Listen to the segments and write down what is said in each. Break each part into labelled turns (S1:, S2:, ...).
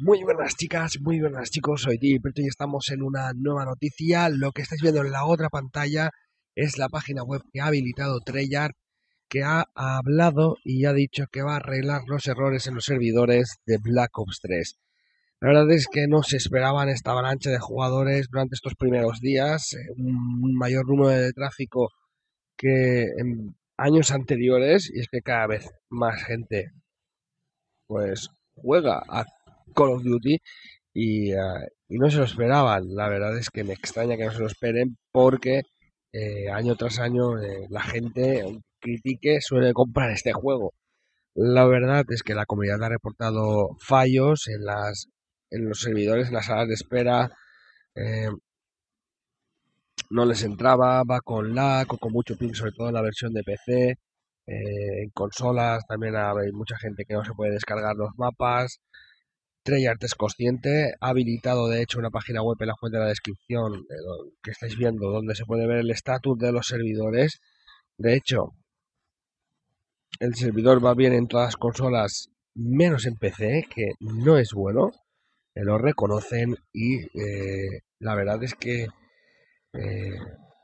S1: Muy buenas chicas, muy buenas chicos, soy Jimmy y estamos en una nueva noticia. Lo que estáis viendo en la otra pantalla es la página web que ha habilitado Treyarch, que ha hablado y ha dicho que va a arreglar los errores en los servidores de Black Ops 3. La verdad es que no se esperaban esta avalancha de jugadores durante estos primeros días, eh, un mayor número de tráfico que en años anteriores, y es que cada vez más gente pues juega a Call of Duty eh, y, no se lo esperaban. La verdad es que me extraña que no se lo esperen porque eh, año tras año eh, la gente critique suele comprar este juego. La verdad es que la comunidad ha reportado fallos en, las, en los servidores, en las salas de espera. no les entraba, va con lag o con mucho ping, sobre todo en la versión de PC. en consolas también hay mucha gente que no se puede descargar los mapas. Treyarch artes consciente, ha habilitado de hecho una página web en la fuente de la descripción eh, que estáis viendo, donde se puede ver el estatus de los servidores. De hecho, el servidor va bien en todas las consolas, menos en PC, que no es bueno, eh, lo reconocen y eh, la verdad es que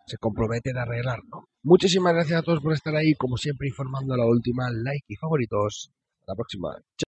S1: se comprometen a arreglarlo. Muchísimas gracias a todos por estar ahí, como siempre informando a la última, like y favoritos. la próxima.